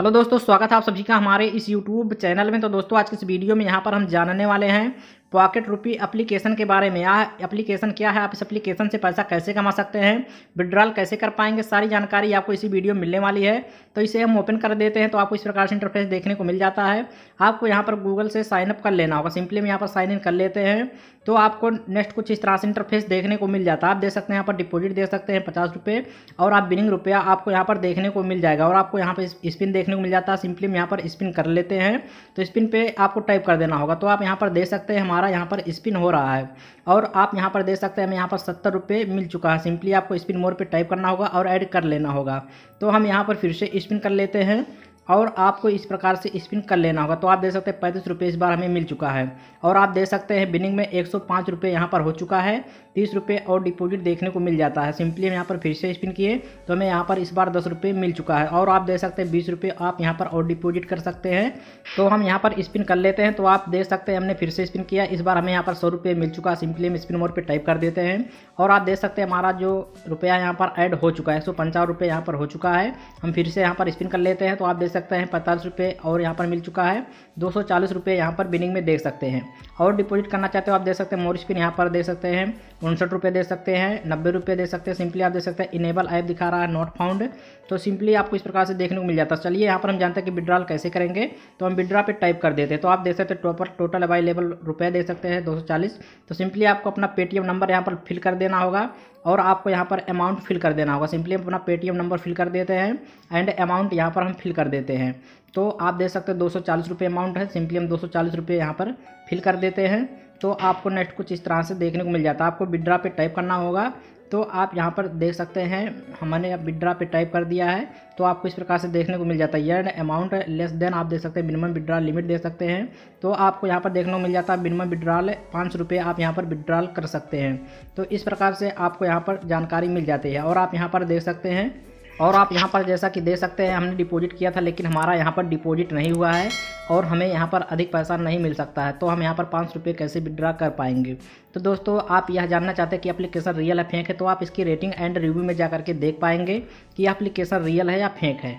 hello दोस्तों स्वागत है आप सभी का हमारे इस यूट्यूब चैनल में तो दोस्तों आज के इस वीडियो में यहाँ पर हम जानने वाले हैं पॉकेट रुपी एप्लीकेशन के बारे में यह एप्लीकेशन क्या है आप इस एप्लीकेशन से पैसा कैसे कमा सकते हैं विड्रॉल कैसे कर पाएंगे सारी जानकारी आपको इसी वीडियो में मिलने वाली है तो इसे हम ओपन कर देते हैं तो आपको इस प्रकार से इंटरफेस देखने को मिल जाता है आपको यहाँ पर गूगल से साइनअप कर लेना होगा सिंपली हम यहाँ पर साइन इन कर लेते हैं तो आपको नेक्स्ट कुछ इस तरह से इंटरफेस देखने को मिल जाता है आप दे सकते हैं यहाँ पर डिपोजिट दे सकते हैं पचास रुपये और आप बिनिंग रुपया आपको यहाँ पर देखने को मिल जाएगा और आपको यहाँ पर स्पिन देखने को मिल जाता है सिंपली हम यहाँ पर स्पिन कर लेते हैं तो स्पिन पर आपको टाइप कर देना होगा तो आप यहाँ पर दे सकते हैं हमारे हमारा यहाँ पर स्पिन हो रहा है और आप यहाँ पर देख सकते हैं हमें यहाँ पर सत्तर रुपये मिल चुका है सिंपली आपको स्पिन मोड पर टाइप करना होगा और ऐड कर लेना होगा तो हम यहाँ पर फिर से स्पिन कर लेते हैं और आपको इस प्रकार से स्पिन कर लेना होगा तो आप देख सकते हैं पैंतीस रुपये इस बार हमें मिल चुका है और आप देख सकते हैं बिनिंग में एक सौ पाँच रुपये यहाँ पर हो चुका है तीस रुपये और डिपॉजिट देखने को मिल जाता है सिंपली हम यहाँ पर फिर से स्पिन किए तो हमें यहाँ पर इस बार दस रुपये मिल चुका है और आप देख सकते हैं बीस रुपये आप यहाँ पर और डिपॉजिट कर सकते हैं तो हम यहाँ पर स्पिन कर लेते हैं तो आप देख सकते हैं हमने फिर से स्पिन किया इस बार हमें यहाँ पर सौ रुपये मिल चुका है सिंपली हम स्पिन मोड पर टाइप कर देते हैं और आप देख सकते हैं हमारा जो रुपया यहाँ पर ऐड हो चुका है एक सौ पंचावन रुपये यहाँ पर हो चुका है हम फिर से यहाँ पर स्पिन कर लेते हैं तो आप देख सकते हैं पैंतालीस रुपये और यहाँ पर मिल चुका है दो सौ चालीस रुपये यहाँ पर बिनिंग में देख सकते हैं और डिपॉजिट करना चाहते हो आप दे सकते हैं मोर पिन यहाँ पर दे सकते हैं उनसठ रुपये दे सकते हैं नब्बे रुपये दे सकते हैं सिंपली आप दे सकते हैं इनेबल ऐप दिखा रहा है नॉट फाउंड तो सिंपली आपको इस प्रकार से देखने को मिल जाता है चलिए यहाँ पर हम जानते हैं कि विड्रॉल कैसे करेंगे तो हम विड्रॉ पर टाइप कर देते हैं तो आप देख सकते हैं टोपर टोटल अवेलेबल रुपये दे सकते हैं दो तो सिंपली आपको अपना पेटीएम नंबर यहाँ पर फिल कर देना होगा और आपको यहाँ पर अमाउंट फिल कर देना होगा सिंपली हम अपना पेटीएम नंबर फिल कर देते हैं एंड अमाउंट यहाँ पर हम फिल कर देते हैं देते हैं तो आप दे सकते हैं दो सौ अमाउंट है सिंपली हम दो सौ यहाँ पर फिल कर देते हैं तो आपको नेक्स्ट कुछ इस तरह से देखने को मिल जाता है आपको विड्रा पे टाइप करना होगा तो आप यहाँ पर देख सकते हैं हमने अब विड्रा पे टाइप कर दिया है तो आपको इस प्रकार से देखने को मिल जाता है यह अमाउंट लेस देन आप देख सकते हैं मिनिमम विड्रॉल लिमिट दे सकते हैं तो आपको यहाँ पर देखने को मिल जाता है मिनिमम विड्रॉल पाँच रुपये आप यहाँ पर विड्रॉल कर सकते हैं तो इस प्रकार से आपको यहाँ पर जानकारी मिल जाती है और आप यहाँ पर देख सकते हैं और आप यहाँ पर जैसा कि दे सकते हैं हमने डिपॉजिट किया था लेकिन हमारा यहाँ पर डिपॉजिट नहीं हुआ है और हमें यहाँ पर अधिक पैसा नहीं मिल सकता है तो हम यहाँ पर पाँच रुपये कैसे विड्रा कर पाएंगे तो दोस्तों आप यह जानना चाहते हैं कि एप्लीकेशन रियल है फेंक है तो आप इसकी रेटिंग एंड रिव्यू में जा करके देख पाएंगे कि यह एप्लीकेशन रियल है या फेंक है